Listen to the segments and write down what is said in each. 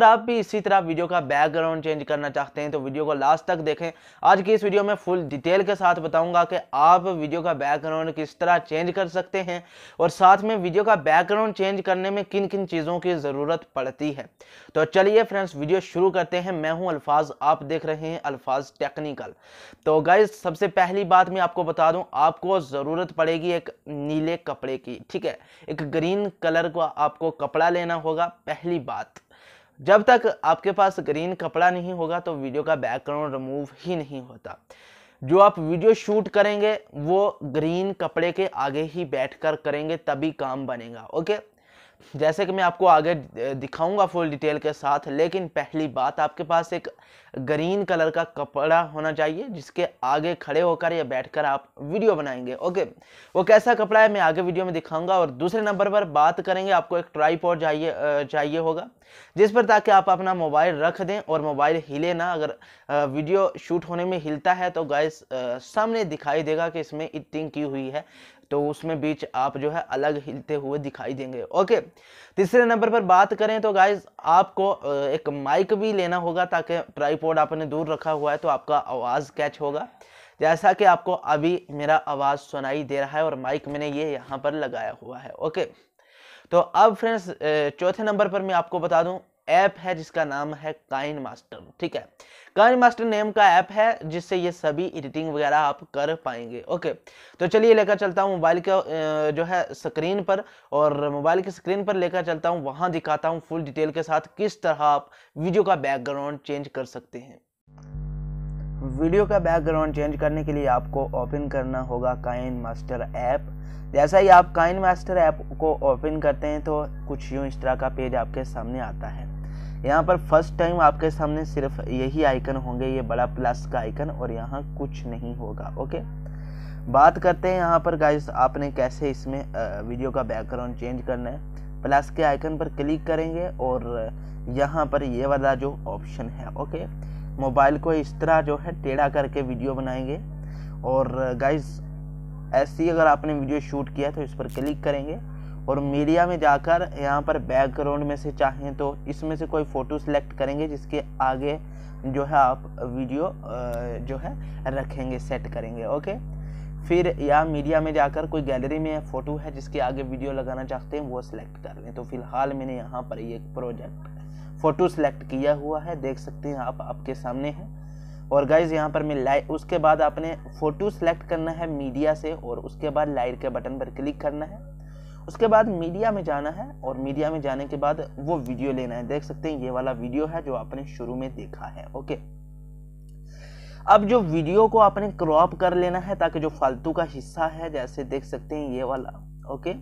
अगर आप भी इसी तरह वीडियो का बैकग्राउंड चेंज करना चाहते हैं तो वीडियो को लास्ट तक देखें आज की इस वीडियो में फुल डिटेल के साथ बताऊंगा कि आप वीडियो का बैकग्राउंड किस तरह चेंज कर सकते हैं और साथ में वीडियो का बैकग्राउंड चेंज करने में किन किन चीज़ों की ज़रूरत पड़ती है तो चलिए फ्रेंड्स वीडियो शुरू करते हैं मैं हूँ अल्फाज आप देख रहे हैं अल्फाज टेक्निकल तो गाइज सबसे पहली बात मैं आपको बता दूँ आपको ज़रूरत पड़ेगी एक नीले कपड़े की ठीक है एक ग्रीन कलर का आपको कपड़ा लेना होगा पहली बात जब तक आपके पास ग्रीन कपड़ा नहीं होगा तो वीडियो का बैकग्राउंड रिमूव ही नहीं होता जो आप वीडियो शूट करेंगे वो ग्रीन कपड़े के आगे ही बैठकर करेंगे तभी काम बनेगा ओके जैसे कि मैं आपको आगे दिखाऊंगा फुल डिटेल के साथ लेकिन पहली बात आपके पास एक ग्रीन कलर का कपड़ा होना चाहिए जिसके आगे खड़े होकर या बैठकर आप वीडियो बनाएंगे ओके वो कैसा कपड़ा है मैं आगे वीडियो में दिखाऊंगा और दूसरे नंबर पर बात करेंगे आपको एक ट्राईपॉड चाहिए चाहिए होगा जिस पर ताकि आप अपना मोबाइल रख दें और मोबाइल हिले ना अगर वीडियो शूट होने में हिलता है तो गाय सामने दिखाई देगा कि इसमें इटिंग की हुई है तो उसमें बीच आप जो है अलग हिलते हुए दिखाई देंगे ओके तीसरे नंबर पर बात करें तो गाइज आपको एक माइक भी लेना होगा ताकि ट्राईपोर्ड आपने दूर रखा हुआ है तो आपका आवाज़ कैच होगा जैसा कि आपको अभी मेरा आवाज़ सुनाई दे रहा है और माइक मैंने ये यहाँ पर लगाया हुआ है ओके तो अब फ्रेंड्स चौथे नंबर पर मैं आपको बता दूं ऐप है जिसका नाम है काइन मास्टर ठीक है काइन मास्टर नेम का ऐप है जिससे ये सभी एडिटिंग वगैरह आप कर पाएंगे ओके तो चलिए लेकर चलता हूँ मोबाइल के जो है स्क्रीन पर और मोबाइल की स्क्रीन पर लेकर चलता हूँ वहाँ दिखाता हूँ फुल डिटेल के साथ किस तरह आप वीडियो का बैकग्राउंड चेंज कर सकते हैं वीडियो का बैकग्राउंड चेंज करने के लिए आपको ओपन करना होगा काइन मास्टर ऐप जैसा ही आप काइन मास्टर ऐप को ओपन करते हैं तो कुछ यूँ इस तरह का पेज आपके सामने आता है यहाँ पर फर्स्ट टाइम आपके सामने सिर्फ यही आइकन होंगे ये बड़ा प्लस का आइकन और यहाँ कुछ नहीं होगा ओके बात करते हैं यहाँ पर गाइस आपने कैसे इसमें वीडियो का बैकग्राउंड चेंज करना है प्लस के आइकन पर क्लिक करेंगे और यहाँ पर ये वाला जो ऑप्शन है ओके मोबाइल को इस तरह जो है टेढ़ा करके वीडियो बनाएंगे और गाइस ऐसी अगर आपने वीडियो शूट किया तो इस पर क्लिक करेंगे और मीडिया में जाकर यहाँ पर बैकग्राउंड में से चाहें तो इसमें से कोई फ़ोटो सेलेक्ट करेंगे जिसके आगे जो है आप वीडियो जो है रखेंगे सेट करेंगे ओके फिर या मीडिया में जाकर कोई गैलरी में फ़ोटो है जिसके आगे वीडियो लगाना चाहते हैं वो सिलेक्ट कर लें तो फिलहाल मैंने यहाँ पर ये प्रोजेक्ट फ़ोटो सेलेक्ट किया हुआ है देख सकते हैं आप आपके सामने है और गाइज यहाँ पर मैं लाइट उसके बाद आपने फ़ोटो सेलेक्ट करना है मीडिया से और उसके बाद लाइट के बटन पर क्लिक करना है उसके बाद मीडिया में जाना है और मीडिया में जाने के बाद वो वीडियो लेना है देख सकते हैं ये वाला वीडियो है जो आपने शुरू में देखा है ओके अब जो वीडियो को आपने क्रॉप कर लेना है ताकि जो फालतू का हिस्सा है जैसे देख सकते हैं ये वाला ओके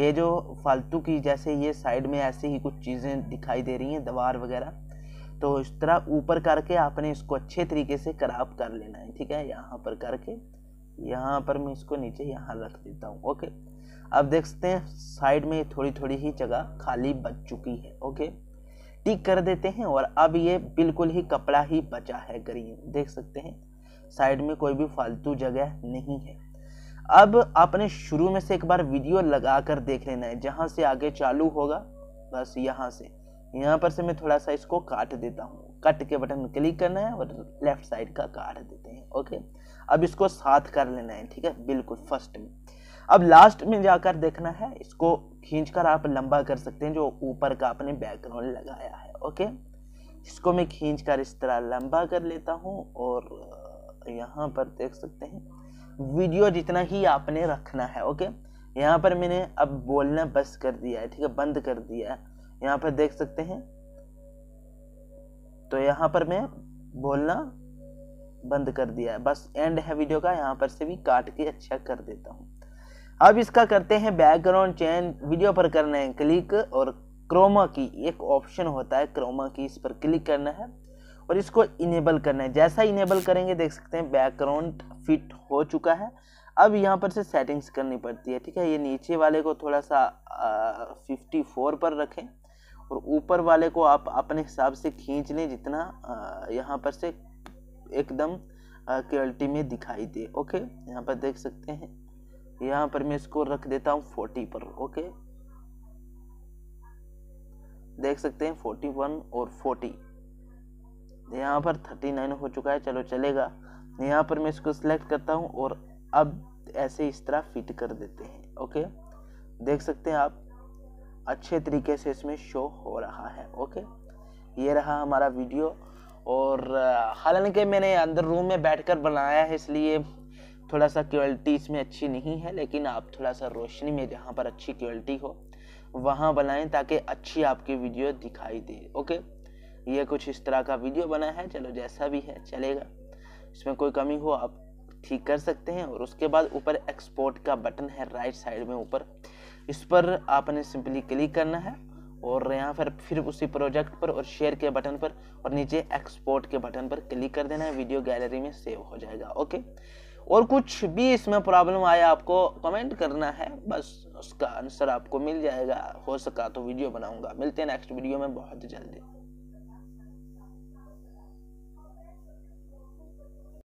ये जो फालतू की जैसे ये साइड में ऐसे ही कुछ चीज़ें दिखाई दे रही हैं दवार वगैरह तो इस तरह ऊपर करके आपने इसको अच्छे तरीके से कराप कर लेना है ठीक है यहाँ पर करके यहाँ पर मैं इसको नीचे यहाँ रख देता हूँ ओके अब देख सकते हैं साइड में थोड़ी थोड़ी ही जगह खाली बच चुकी है ओके टिक कर देते हैं और अब ये बिल्कुल ही कपड़ा ही बचा है ग्रीन देख सकते हैं साइड में कोई भी फालतू जगह नहीं है अब आपने शुरू में से एक बार वीडियो लगा कर देख लेना है जहाँ से आगे चालू होगा बस यहाँ से यहाँ पर से मैं थोड़ा सा इसको काट देता हूँ कट के बटन क्लिक करना है और लेफ्ट साइड का काट देते हैं ओके अब इसको साथ कर लेना है ठीक है बिल्कुल फर्स्ट में अब लास्ट में जाकर देखना है इसको खींच कर आप लंबा कर सकते हैं जो ऊपर का आपने बैकग्राउंड लगाया है ओके इसको मैं खींच कर इस तरह लंबा कर लेता हूँ और यहाँ पर देख सकते हैं वीडियो जितना ही आपने रखना है ओके यहाँ पर मैंने अब बोलना बस कर दिया है ठीक है बंद कर दिया है यहाँ पर देख सकते हैं तो यहाँ पर मैं बोलना बंद कर दिया है बस एंड है वीडियो का यहाँ पर से भी काट के अच्छा कर देता हूँ अब इसका करते हैं बैकग्राउंड चेंज वीडियो पर करना है क्लिक और क्रोमा की एक ऑप्शन होता है क्रोमा की इस पर क्लिक करना है और इसको इनेबल करना है जैसा इनेबल करेंगे देख सकते हैं बैकग्राउंड फिट हो चुका है अब यहाँ पर से सेटिंग्स करनी पड़ती है ठीक है ये नीचे वाले को थोड़ा सा फिफ्टी फोर पर रखें और ऊपर वाले को आप अपने हिसाब से खींच लें जितना यहाँ पर से एकदम क्वालिटी में दिखाई दे ओके यहाँ पर देख सकते हैं यहाँ पर मैं इसको रख देता हूँ फोर्टी पर ओके देख सकते हैं फोर्टी वन और फोर्टी यहाँ पर थर्टी नाइन हो चुका है चलो चलेगा यहाँ पर मैं इसको सिलेक्ट करता हूँ और अब ऐसे इस तरह फिट कर देते हैं ओके देख सकते हैं आप अच्छे तरीके से इसमें शो हो रहा है ओके ये रहा हमारा वीडियो और हालांकि मैंने अंदर रूम में बैठकर बनाया है इसलिए थोड़ा सा क्वालिटी इसमें अच्छी नहीं है लेकिन आप थोड़ा सा रोशनी में जहाँ पर अच्छी क्वालिटी हो वहाँ बनाएं ताकि अच्छी आपकी वीडियो दिखाई दे ओके ये कुछ इस तरह का वीडियो बना है चलो जैसा भी है चलेगा इसमें कोई कमी हो आप ठीक कर सकते हैं और उसके बाद ऊपर एक्सपोर्ट का बटन है राइट साइड में ऊपर इस पर आपने सिंपली क्लिक करना है और यहाँ पर फिर उसी प्रोजेक्ट पर और शेयर के बटन पर और नीचे एक्सपोर्ट के बटन पर क्लिक कर देना है वीडियो गैलरी में सेव हो जाएगा ओके और कुछ भी इसमें प्रॉब्लम आया आपको कमेंट करना है बस उसका आंसर आपको मिल जाएगा हो सका तो वीडियो बनाऊंगा मिलते हैं नेक्स्ट वीडियो में बहुत जल्दी